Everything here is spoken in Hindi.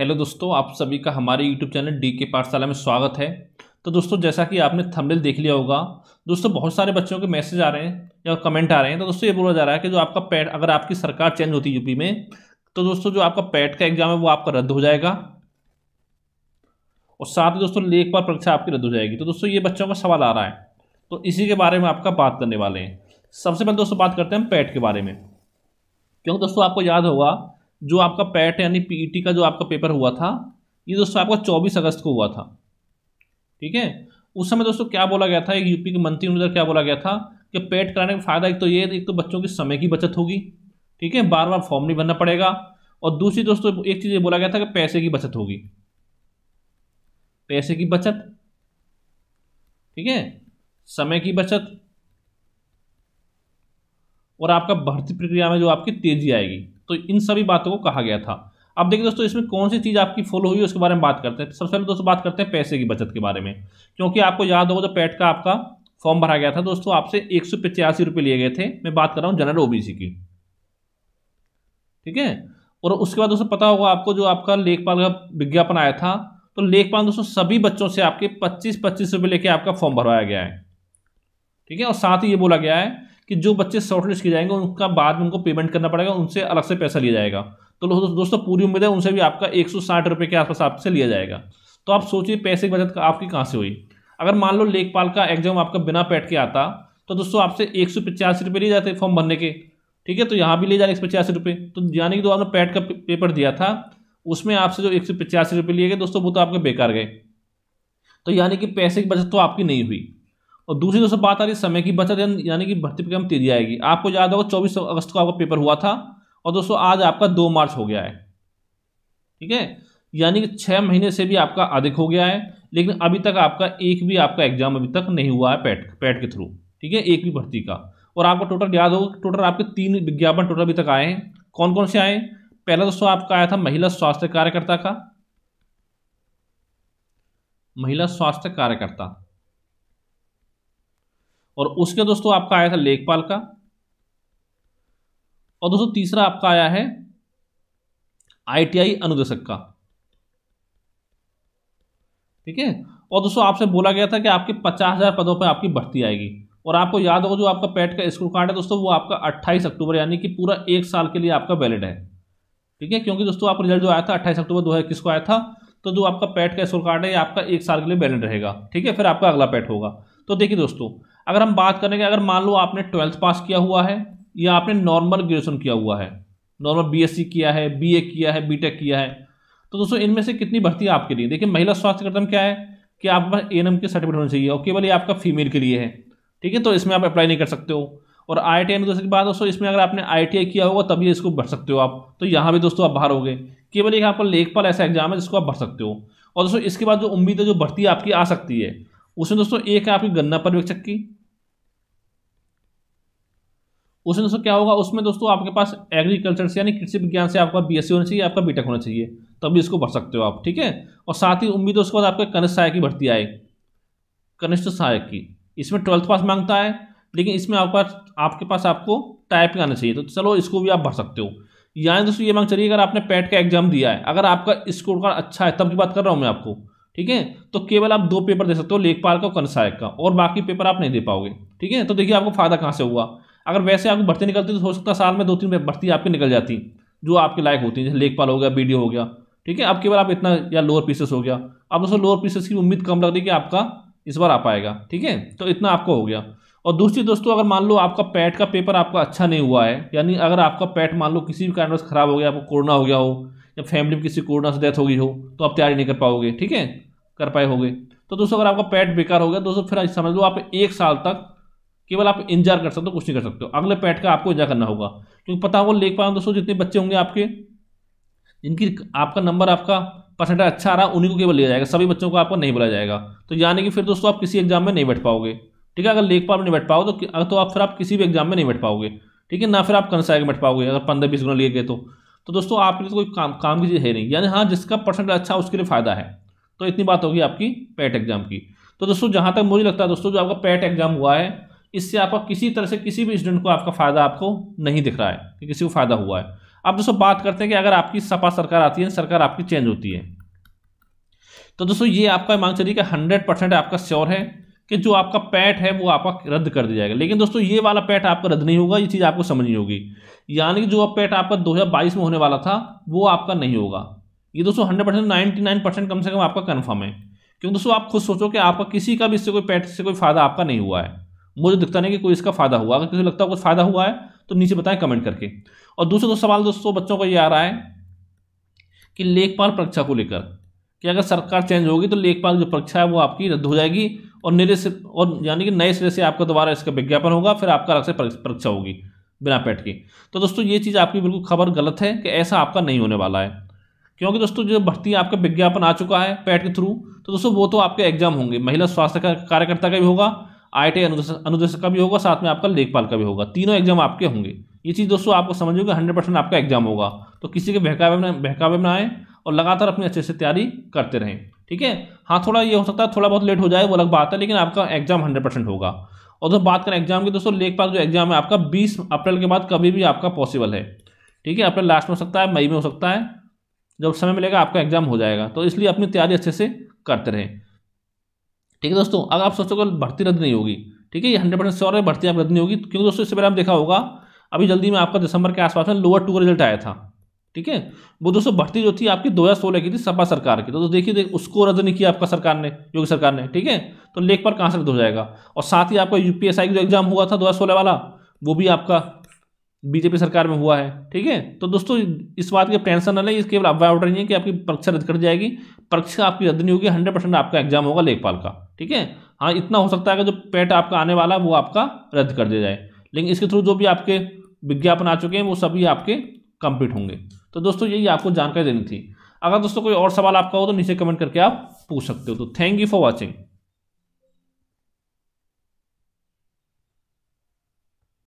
हेलो दोस्तों आप सभी का हमारे यूट्यूब चैनल डी के पाठशाला में स्वागत है तो दोस्तों जैसा कि आपने थंबनेल देख लिया होगा दोस्तों बहुत सारे बच्चों के मैसेज आ रहे हैं या कमेंट आ रहे हैं तो दोस्तों ये बोला जा रहा है कि जो आपका पैट अगर आपकी सरकार चेंज होती यूपी में तो दोस्तों जो आपका पैट का एग्जाम है वो आपका रद्द हो जाएगा और साथ ही दोस्तों पर परीक्षा आपकी रद्द हो जाएगी तो दोस्तों ये बच्चों का सवाल आ रहा है तो इसी के बारे में आपका बात करने वाले हैं सबसे पहले दोस्तों बात करते हैं हम पैट के बारे में क्योंकि दोस्तों आपको याद होगा जो आपका पैट यानी पीईटी e का जो आपका पेपर हुआ था ये दोस्तों आपका चौबीस अगस्त को हुआ था ठीक है उस समय दोस्तों क्या बोला गया था एक यूपी के मंत्री अनुसार क्या बोला गया था कि पेट कराने का फायदा एक तो ये एक तो बच्चों की समय की बचत होगी ठीक है बार बार फॉर्म नहीं भरना पड़ेगा और दूसरी दोस्तों एक चीज़ ये बोला गया था कि पैसे की बचत होगी पैसे की बचत ठीक है समय की बचत और आपका भर्ती प्रक्रिया में जो आपकी तेजी आएगी तो इन सभी बातों को कहा गया था अब देखिए दोस्तों इसमें कौन सी चीज़ आपकी फॉलो हुई उसके बारे में बात करते हैं सबसे पहले दोस्तों बात करते हैं पैसे की बचत के बारे में क्योंकि आपको याद होगा जो तो पैट का आपका फॉर्म भरा गया था दोस्तों आपसे एक सौ रुपये लिए गए थे मैं बात कर रहा हूँ जनरल ओबीसी की ठीक है और उसके बाद दोस्तों पता होगा आपको जो आपका लेखपाल का विज्ञापन आया था तो लेखपाल दोस्तों सभी बच्चों से आपके पच्चीस पच्चीस रुपये लेके आपका फॉर्म भरवाया गया है ठीक है और साथ ही ये बोला गया है कि जो बच्चे शॉर्टलिस्ट किए जाएंगे उनका बाद में उनको पेमेंट करना पड़ेगा उनसे अलग से पैसा लिया जाएगा तो दोस्तों पूरी उम्मीद है उनसे भी आपका एक सौ के आसपास आपसे लिया जाएगा तो आप सोचिए पैसे की बचत आपकी कहाँ से हुई अगर मान लो लेखपाल का एग्जाम आपका बिना पैट के आता तो दोस्तों आपसे एक सौ रुपये लिए जाते फॉर्म भरने के ठीक है तो यहाँ भी ले जाने एक सौ पचासी रुपये तो यानी कि जो आपने पैट का पेपर दिया था उसमें आपसे जो एक सौ पचासी रुपये लिए गए दोस्तों वो तो आपके बेकार गए तो यानी कि पैसे की बचत तो आपकी नहीं हुई और दूसरी दोस्तों बात आ रही है समय की बचत यानी कि भर्ती प्रक्रिया में तेजी आएगी आपको याद होगा चौबीस अगस्त को आपका पेपर हुआ था और दोस्तों आज आपका दो मार्च हो गया है ठीक है यानी कि छः महीने से भी आपका अधिक हो गया है लेकिन अभी तक आपका एक भी आपका एग्जाम अभी तक नहीं हुआ है पैट पैट के थ्रू ठीक है एक भी भर्ती का और आपको टोटल याद होगा टोटल आपके तीन विज्ञापन टोटल अभी तक आए हैं कौन कौन से आए पहला दोस्तों आपका आया था महिला स्वास्थ्य कार्यकर्ता का महिला स्वास्थ्य कार्यकर्ता और उसके दोस्तों आपका आया था लेखपाल का और दोस्तों तीसरा आपका आया है आईटीआई अनुदेशक का ठीक है और दोस्तों आपसे बोला गया था कि आपके पचास हजार पदों पर आपकी भर्ती आएगी और आपको याद होगा जो आपका पेट का स्कूल कार्ड है दोस्तों वो आपका 28 अक्टूबर यानी कि पूरा एक साल के लिए आपका वैलिड है ठीक है क्योंकि दोस्तों आपका रिजल्ट जो आया था अट्ठाईस अक्टूबर दो हज़ार को आया था तो जो आपका पेट का स्कूल कार्ड है ये आपका एक साल के लिए वैलिड रहेगा ठीक है फिर आपका अगला पैट होगा तो देखिए दोस्तों अगर हम बात करेंगे अगर मान लो आपने ट्वेल्थ पास किया हुआ है या आपने नॉर्मल ग्रेजुएशन किया हुआ है नॉर्मल बीएससी किया है बीए किया है बीटेक किया है तो दोस्तों इनमें से कितनी भर्ती आपके लिए देखिए महिला स्वास्थ्य कदम क्या है कि आपके पास ए के सर्टिफिकेट होने चाहिए और केवल ये आपका फीमेल के लिए है ठीक है तो इसमें आप अप्लाई नहीं कर सकते हो और आई टी आई में बात दोस्तों इसमें अगर आपने आई टी आई किया होगा तभी इसको भर सकते हो आप तो यहाँ भी दोस्तों आप बाहर हो गए केवल एक आपका लेखपाल ऐसा एग्जाम है जिसको आप भर सकते हो और दोस्तों इसके बाद जो उम्मीद है जो भर्ती आपकी आ सकती है उसमें दोस्तों एक है आपकी गन्ना पर्यवेक्षक की उसमें दोस्तों क्या होगा उसमें दोस्तों आपके पास एग्रीकल्चर से यानी कृषि विज्ञान से आपका बीएससी होना चाहिए आपका बीटेक होना चाहिए तभी इसको भर सकते हो आप ठीक है और साथ ही उम्मीद है उसके बाद आपके कनिष्ठ सहायक की भर्ती आए कनिष्ठ सहायक की इसमें ट्वेल्थ पास मांगता है लेकिन इसमें आपका आपके पास आपको टाइप का आना चाहिए तो चलो इसको भी आप भर सकते हो यानी दोस्तों ये मांग चलिए अगर आपने पैट e का एग्जाम दिया है अगर आपका स्कोर कार्ड अच्छा है तब की बात कर रहा हूँ मैं आपको ठीक है तो केवल आप दो पेपर दे सकते हो लेखपाल का और कनसायक का और बाकी पेपर आप नहीं दे पाओगे ठीक है तो देखिए आपको फायदा कहाँ से हुआ अगर वैसे आपको भर्ती निकलती तो हो सकता है साल में दो तीन भर्ती आपकी निकल जाती जो आपके लायक होती हैं जैसे लेखपाल हो गया बी हो गया ठीक है अब केवल आप इतना या लोअर पीसेस हो गया अब उसको लोअर पीसेस की उम्मीद कम लग रही कि आपका इस बार आ पाएगा ठीक है तो इतना आपका हो गया और दूसरी दोस्तों अगर मान लो आपका पैट का पेपर आपका अच्छा नहीं हुआ है यानी अगर आपका पैट मान लो किसी भी कारणवश खराब हो गया आपको कोरोना हो गया हो या फैमिली में किसी कोरोना से डेथ हो गई हो तो आप तैयारी नहीं कर पाओगे ठीक है कर पाए होगे तो दोस्तों अगर आपका पैट बेकार हो गया दोस्तों फिर समझ लो आप एक साल तक केवल आप इंजार कर सकते हो कुछ नहीं कर सकते हो अगले पैट का आपको इंजार करना होगा क्योंकि पता होगा लेख पाओ दोस्तों जितने बच्चे होंगे आपके जिनकी आपका नंबर आपका परसेंटेज अच्छा आ रहा उन्हीं को केवल लिया जाएगा सभी बच्चों को आपको नहीं बुलाया जाएगा तो यानी कि फिर दोस्तों आप किसी एग्जाम में नहीं बैठ पाओगे ठीक है अगर लेख में नहीं बैठ पाओ तो, तो आप फिर आप किसी भी एग्जाम में नहीं बैठ पाओगे ठीक है ना फिर आप कंसाइक बैठ पाओगे अगर पंद्रह बीस गुना लिए गए तो तो दोस्तों आपके लिए तो कोई काम काम की चीज़ है नहीं यानी हाँ जिसका परसेंटेज अच्छा उसके लिए फ़ायदा है तो इतनी बात होगी आपकी पैट एग्जाम की तो दोस्तों जहाँ तक मुझे लगता है दोस्तों जो आपका पैट एग्जाम हुआ है इससे आपका किसी तरह से किसी भी स्टूडेंट को आपका फ़ायदा आपको नहीं दिख रहा है कि किसी को फ़ायदा हुआ है अब दोस्तों बात करते हैं कि अगर आपकी सपा सरकार आती है सरकार आपकी चेंज होती है तो दोस्तों ये आपका मांग चलिए कि हंड्रेड आपका श्योर है कि जो आपका पैट है वो आपका रद्द कर दिया जाएगा लेकिन दोस्तों ये वाला पैट आपका रद्द नहीं होगा ये चीज़ आपको समझनी होगी यानी कि जो अब पैट आपका 2022 में होने वाला था वो आपका नहीं होगा ये दोस्तों 100 परसेंट नाइन्टी कम से कम आपका कन्फर्म है क्योंकि दोस्तों आप खुद सोचो कि आपका किसी का भी इससे कोई पैट से कोई फ़ायदा आपका नहीं हुआ है मुझे दिखता नहीं कि कोई इसका फ़ायदा हुआ अगर किसी लगता है कुछ फ़ायदा हुआ है तो नीचे बताएं कमेंट करके और दूसरा दोस्तों सवाल दोस्तों बच्चों को ये आ रहा है कि लेखपाल परीक्षा को लेकर कि अगर सरकार चेंज होगी तो लेखपाल जो परीक्षा है वो आपकी रद्द हो जाएगी और निरे से और यानी कि नए सिरे से आपका दोबारा इसका विज्ञापन होगा फिर आपका अलग से परीक्षा होगी बिना पैट के तो दोस्तों ये चीज़ आपकी बिल्कुल खबर गलत है कि ऐसा आपका नहीं होने वाला है क्योंकि दोस्तों जो भर्ती आपका विज्ञापन आ चुका है पैट के थ्रू तो दोस्तों वो तो आपके एग्जाम होंगे महिला स्वास्थ्य कार्यकर्ता का भी होगा आई टी अनुदेश का भी होगा साथ में आपका लेखपाल का भी होगा तीनों एग्जाम आपके होंगे ये चीज़ दोस्तों आपको समझोगे हंड्रेड परसेंट आपका एग्जाम होगा तो किसी के बहकावे में बहकावे में आए और लगातार अपनी अच्छे से तैयारी करते रहें ठीक है हाँ थोड़ा ये हो सकता है थोड़ा बहुत लेट हो जाए वो अलग बात है लेकिन आपका एग्जाम हंड्रेड परसेंट होगा और दोस्तों बात करें एग्जाम की दोस्तों लेखपाल जो एग्जाम है आपका बीस अप्रैल के बाद कभी भी आपका पॉसिबल है ठीक है अप्रैल लास्ट में हो सकता है मई में हो सकता है जब समय मिलेगा आपका एग्जाम हो जाएगा तो इसलिए अपनी तैयारी अच्छे से करते रहें ठीक है दोस्तों अगर आप सोचोगे भर्ती रद्द नहीं होगी ठीक है ये हंड्रेड परसेंट श्योर है भर्ती आप रद्द नहीं होगी क्योंकि दोस्तों इससे पहले आप देखा होगा अभी जल्दी में आपका दिसंबर के आसपास में लोअर टू का रिजल्ट आया था ठीक है वो दोस्तों भर्ती जो थी आपकी सोलह की थी सपा सरकार की तो देखिए देख उसको रद्द नहीं किया आपका सरकार ने योगी सरकार ने ठीक है तो लेखपाल कहाँ से रद्द हो जाएगा और साथ ही आपका यूपीएसआई का जो एग्जाम हुआ था दो वाला वो भी आपका बीजेपी सरकार में हुआ है ठीक है तो दोस्तों इस बात की टेंशन न लें केवल अफवाह उठ रही है कि आपकी परीक्षा रद्द कर जाएगी परीक्षा आपकी रद्द नहीं होगी हंड्रेड आपका एग्जाम होगा लेखपाल का ठीक है हाँ इतना हो सकता है कि जो पेट आपका आने वाला वो आपका रद्द कर दिया जाए लेकिन इसके थ्रू जो भी आपके विज्ञापन आ चुके हैं वो सभी आपके कंप्लीट होंगे तो दोस्तों यही आपको जानकारी देनी थी अगर दोस्तों कोई और सवाल आपका हो तो नीचे कमेंट करके आप पूछ सकते हो तो थैंक यू फॉर वॉचिंग